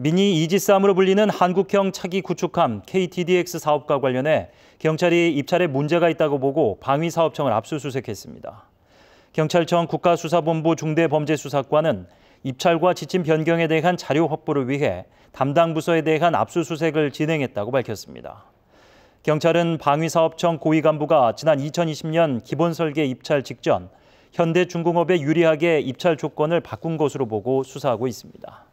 미니 이지스함으로 불리는 한국형 차기 구축함 KTDX 사업과 관련해 경찰이 입찰에 문제가 있다고 보고 방위사업청을 압수수색했습니다. 경찰청 국가수사본부 중대범죄수사과는 입찰과 지침 변경에 대한 자료 확보를 위해 담당 부서에 대한 압수수색을 진행했다고 밝혔습니다. 경찰은 방위사업청 고위 간부가 지난 2020년 기본설계 입찰 직전 현대중공업에 유리하게 입찰 조건을 바꾼 것으로 보고 수사하고 있습니다.